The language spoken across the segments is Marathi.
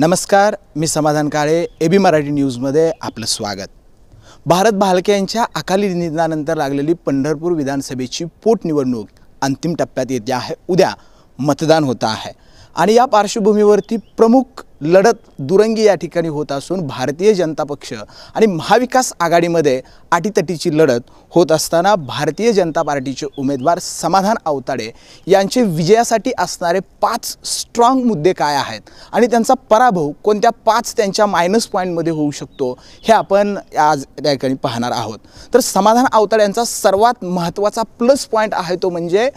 नमस्कार मी समाधान काळे ए बी मराठी न्यूजमध्ये आपलं स्वागत भारत भालके यांच्या अकाली निधनानंतर लागलेली पंढरपूर विधानसभेची पोटनिवडणूक अंतिम टप्प्यात येते आहे उद्या मतदान होतं आहे आणि या पार्श्वभूमीवरती प्रमुख लढत दुरंगी या ठिकाणी होत असून भारतीय जनता पक्ष आणि महाविकास आघाडीमध्ये आटीतटीची लढत होत असताना भारतीय जनता पार्टीचे उमेदवार समाधान आवताडे यांचे विजयासाठी असणारे पाच स्ट्रॉंग मुद्दे काय आहेत आणि त्यांचा पराभव कोणत्या पाच त्यांच्या मायनस पॉईंटमध्ये होऊ शकतो हे आपण आज त्या ठिकाणी पाहणार आहोत तर समाधान आवताडे यांचा सर्वात महत्त्वाचा प्लस पॉईंट आहे तो म्हणजे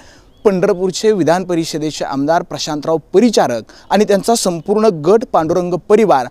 पंढरपूरचे विधान परिषदेचे आमदार प्रशांतराव परिचारक आणि त्यांचा संपूर्ण गट पांडुरंग परिवार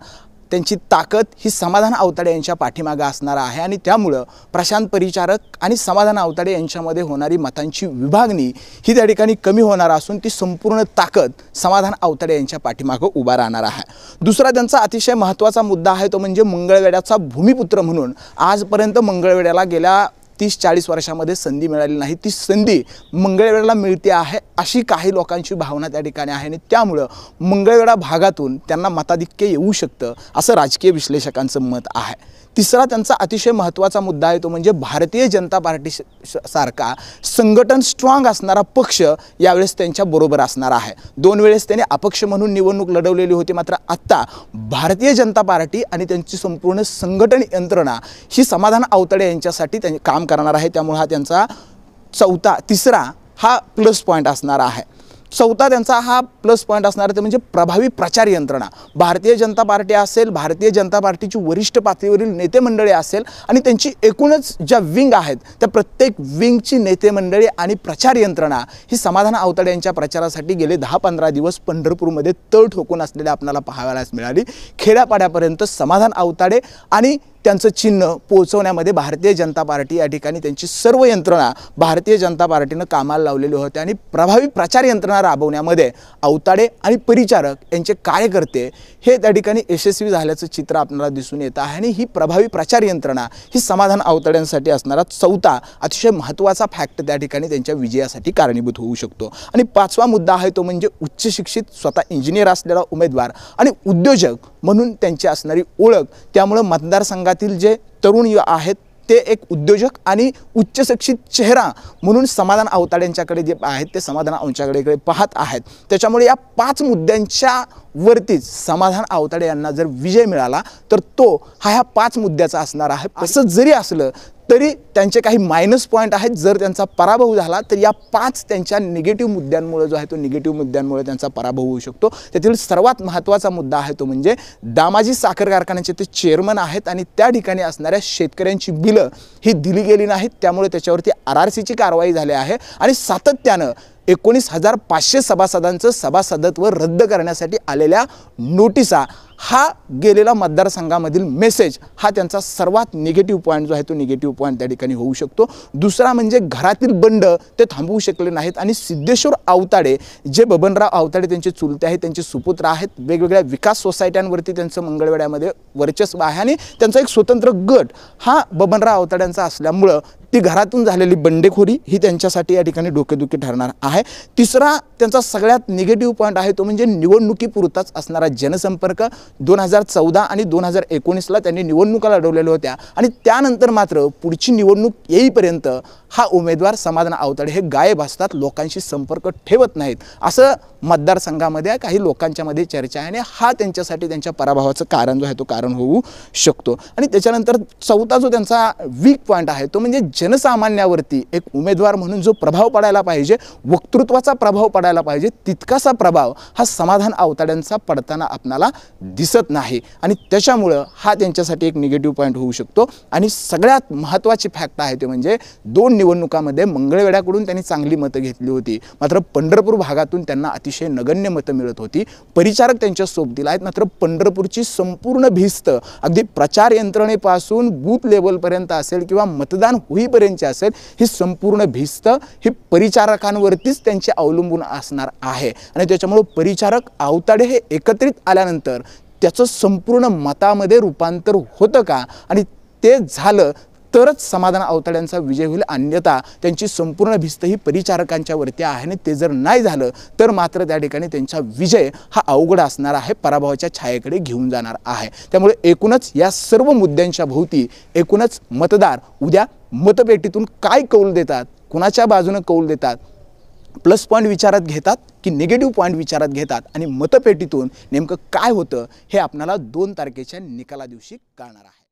त्यांची ताकद ही समाधान आवताडे यांच्या पाठीमागं असणार आहे आणि त्यामुळं प्रशांत परिचारक आणि समाधान आवताडे यांच्यामध्ये होणारी मतांची विभागणी ही त्या ठिकाणी कमी होणार असून ती संपूर्ण ताकद समाधान आवताडे यांच्या पाठीमागं उभा राहणार आहे दुसरा त्यांचा अतिशय महत्त्वाचा मुद्दा आहे तो म्हणजे मंगळवेड्याचा भूमिपुत्र म्हणून आजपर्यंत मंगळवेड्याला गेल्या तीस चाळीस वर्षामध्ये संधी मिळाली नाही ती संधी मंगळवेळाला मिळते आहे अशी काही लोकांची भावना त्या ठिकाणी आहे आणि त्यामुळं मंगळवेढा भागातून त्यांना मताधिक्य येऊ शकतं असं राजकीय विश्लेषकांचं मत आहे तिसरा त्यांचा अतिशय महत्त्वाचा मुद्दा आहे तो म्हणजे भारतीय जनता पार्टी सारखा संघटन स्ट्रॉंग असणारा पक्ष यावेळेस त्यांच्या बरोबर असणार आहे दोन वेळेस त्यांनी अपक्ष म्हणून निवडणूक लढवलेली होती मात्र आत्ता भारतीय जनता पार्टी आणि त्यांची संपूर्ण संघटन यंत्रणा ही समाधान आवतडे यांच्यासाठी काम करणार आहे त्यामुळे हा त्यांचा चौथा तिसरा हा प्लस पॉईंट असणार आहे चौथा त्यांचा हा प्लस पॉईंट असणार ते म्हणजे प्रभावी प्रचार यंत्रणा भारतीय जनता पार्टी असेल भारतीय जनता पार्टीची वरिष्ठ पातळीवरील नेते मंडळी असेल आणि त्यांची एकूणच ज्या विंग आहेत त्या प्रत्येक विंगची नेते मंडळी आणि प्रचार यंत्रणा ही समाधान आवताडे यांच्या प्रचारासाठी गेले दहा पंधरा दिवस पंढरपूरमध्ये तळ ठोकून असलेल्या आपल्याला पाहावयास मिळाली खेड्यापाड्यापर्यंत समाधान आवताडे आणि त्यांचं चिन्ह पोहोचवण्यामध्ये भारतीय जनता पार्टी या ठिकाणी त्यांची सर्व यंत्रणा भारतीय जनता पार्टीनं कामाला लावलेली होती आणि प्रभावी प्रचार यंत्रणा राबवण्यामध्ये अवताडे आणि परिचारक यांचे कार्यकर्ते हे त्या ठिकाणी यशस्वी झाल्याचं चित्र आपल्याला दिसून येतं आहे आणि ही प्रभावी प्रचार यंत्रणा ही समाधान अवताड्यांसाठी असणारा चौथा अतिशय महत्त्वाचा फॅक्ट त्या ठिकाणी त्यांच्या विजयासाठी कारणीभूत होऊ शकतो आणि पाचवा मुद्दा आहे तो म्हणजे उच्च शिक्षित स्वतः इंजिनियर असलेला उमेदवार आणि उद्योजक म्हणून त्यांची असणारी ओळख त्यामुळं मतदारसंघातील जे तरुण युवा आहेत ते एक उद्योजक आणि उच्च शिक्षित चेहरा म्हणून समाधान अवताड्यांच्याकडे जे आहेत ते समाधान अवताड्यांच्याकडे पाहत आहेत त्याच्यामुळे या पाच मुद्द्यांच्या वरतीच समाधान आवताडे यांना जर विजय मिळाला तर तो हा ह्या पाच मुद्द्याचा असणार आहे असं जरी असलं तरी त्यांचे काही मायनस पॉईंट आहेत जर त्यांचा पराभव झाला तर या पाच त्यांच्या निगेटिव्ह मुद्द्यांमुळे जो आहे तो निगेटिव्ह मुद्द्यांमुळे त्यांचा पराभव होऊ शकतो त्यातील सर्वात महत्त्वाचा मुद्दा आहे तो म्हणजे दामाजी साखर कारखान्याचे ते चेअरमन आहेत आणि त्या ठिकाणी असणाऱ्या शेतकऱ्यांची बिलं ही दिली गेली नाहीत त्यामुळे त्याच्यावरती आर आर सीची कारवाई झाली आहे आणि सातत्यानं एकोणीस हजार पाचशे सभासदांचं सभासदत्व रद्द करण्यासाठी आलेल्या नोटिसा हा गेलेला मतदारसंघामधील मेसेज हा त्यांचा सर्वात निगेटिव्ह पॉईंट जो आहे तो निगेटिव्ह पॉईंट त्या ठिकाणी होऊ शकतो दुसरा म्हणजे घरातील बंड ते थांबवू शकले नाहीत आणि सिद्धेश्वर आवताडे जे बबनराव आवताडे त्यांचे चुलते आहेत त्यांचे सुपुत्र आहेत वेगवेगळ्या विकास सोसायट्यांवरती त्यांचं मंगळवेड्यामध्ये वर्चस्व आहे आणि त्यांचा एक स्वतंत्र गट हा बबनराव आवताड्यांचा असल्यामुळं ती घरातून झालेली बंडेखोरी ही त्यांच्यासाठी या ठिकाणी डोकेदुखी ठरणार आहे तिसरा त्यांचा सगळ्यात निगेटिव्ह पॉईंट आहे तो म्हणजे निवडणुकीपुरताच असणारा जनसंपर्क दोन हजार चौदा आणि दोन हजार एकोणीसला त्यांनी निवडणुका लढवलेल्या होत्या आणि त्यानंतर मात्र पुढची निवडणूक येईपर्यंत हा उमेदवार समाधान आवताडे हे गायब असतात लोकांशी संपर्क ठेवत नाहीत असं मतदारसंघामध्ये काही लोकांच्यामध्ये चर्चा आहे आणि हा त्यांच्यासाठी त्यांच्या पराभवाचं कारण जो आहे तो कारण होऊ शकतो आणि त्याच्यानंतर चौथा जो त्यांचा वीक पॉईंट आहे तो म्हणजे जनसामान्यावरती एक उमेदवार म्हणून जो प्रभाव पडायला पाहिजे वक्तृत्वाचा प्रभाव पडायला पाहिजे तितकासा प्रभाव हा समाधान आवताड्यांचा पडताना आपणाला दिसत नाही आणि त्याच्यामुळं हा त्यांच्यासाठी एक निगेटिव्ह पॉईंट होऊ शकतो आणि सगळ्यात महत्त्वाची फॅक्ट आहे ते म्हणजे दोन निवडणुकामध्ये मंगळवेड्याकडून त्यांनी चांगली मतं घेतली होती मात्र पंढरपूर भागातून त्यांना अतिशय नगण्य मतं मिळत होती परिचारक त्यांच्या सोबतीला आहेत मात्र पंढरपूरची संपूर्ण भिस्त अगदी प्रचार यंत्रणेपासून बूथ लेवलपर्यंत असेल किंवा मतदान होईपर्यंत असेल ही संपूर्ण भिस्त ही परिचारकांवरतीच त्यांची अवलंबून असणार आहे आणि त्याच्यामुळं परिचारक आवताडे हे एकत्रित आल्यानंतर त्याचं संपूर्ण मतामध्ये रूपांतर होतं का आणि ते झालं तरच समाधान अवतड्यांचा विजय होईल अन्यथा त्यांची संपूर्ण भिस्त ही परिचारकांच्या वरती आहे आणि ते जर नाही झालं तर मात्र त्या ठिकाणी त्यांचा विजय हा अवघड असणार आहे पराभवाच्या छायेकडे घेऊन जाणार आहे त्यामुळे एकूणच या सर्व मुद्द्यांच्या भोवती एकूणच मतदार उद्या मतपेटीतून काय कौल देतात कुणाच्या बाजूनं कौल देतात प्लस पॉईंट विचारात घेतात की निगेटिव्ह पॉईंट विचारात घेतात आणि मतपेटीतून नेमकं काय होतं हे आपल्याला दोन तारखेच्या निकाला दिवशी कळणार आहे